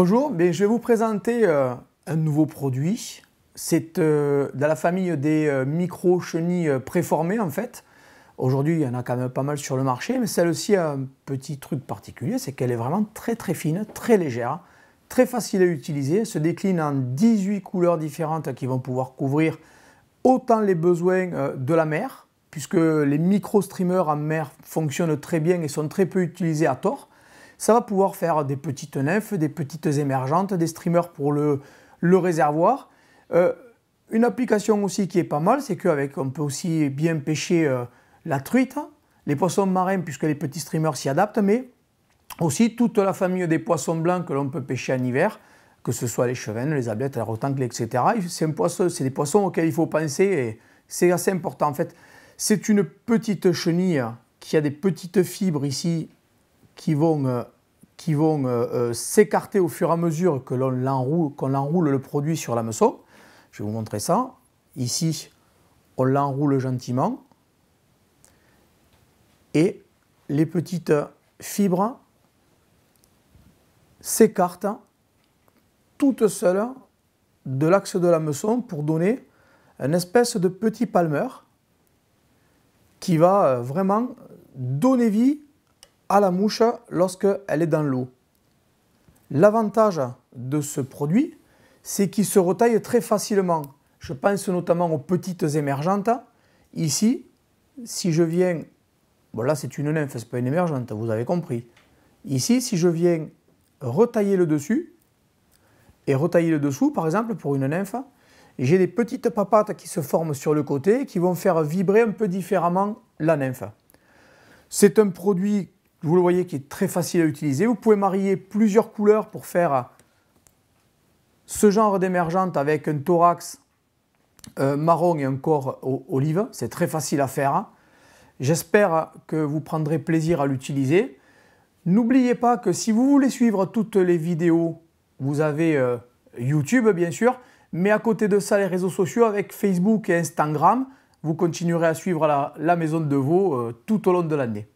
Bonjour, ben, je vais vous présenter euh, un nouveau produit. C'est euh, dans la famille des euh, micro-chenilles préformées en fait. Aujourd'hui, il y en a quand même pas mal sur le marché, mais celle-ci a un petit truc particulier, c'est qu'elle est vraiment très très fine, très légère, très facile à utiliser, elle se décline en 18 couleurs différentes qui vont pouvoir couvrir autant les besoins de la mer, puisque les micro-streamers en mer fonctionnent très bien et sont très peu utilisés à tort, ça va pouvoir faire des petites nymphes, des petites émergentes, des streamers pour le, le réservoir. Euh, une application aussi qui est pas mal, c'est qu'avec on peut aussi bien pêcher euh, la truite, hein, les poissons marins puisque les petits streamers s'y adaptent, mais aussi toute la famille des poissons blancs que l'on peut pêcher en hiver, que ce soit les chevennes, les ablettes, les rotangles, etc. C'est poisson, des poissons auxquels il faut penser et c'est assez important. En fait, c'est une petite chenille qui a des petites fibres ici qui vont, euh, qui vont euh, euh, s'écarter au fur et à mesure que l'on l'enroule, qu'on enroule le produit sur la meçon. Je vais vous montrer ça. Ici, on l'enroule gentiment. Et les petites fibres s'écartent toutes seules de l'axe de la meçon pour donner une espèce de petit palmeur qui va vraiment donner vie à la mouche lorsqu'elle est dans l'eau. L'avantage de ce produit, c'est qu'il se retaille très facilement. Je pense notamment aux petites émergentes. Ici, si je viens, bon là c'est une nymphe, c'est pas une émergente, vous avez compris. Ici, si je viens retailler le dessus et retailler le dessous, par exemple pour une nymphe, j'ai des petites papates qui se forment sur le côté qui vont faire vibrer un peu différemment la nymphe. C'est un produit vous le voyez qui est très facile à utiliser. Vous pouvez marier plusieurs couleurs pour faire euh, ce genre d'émergente avec un thorax euh, marron et un corps olive. C'est très facile à faire. J'espère que vous prendrez plaisir à l'utiliser. N'oubliez pas que si vous voulez suivre toutes les vidéos, vous avez euh, YouTube bien sûr, mais à côté de ça les réseaux sociaux avec Facebook et Instagram, vous continuerez à suivre la, maison de veau tout au long de l'année.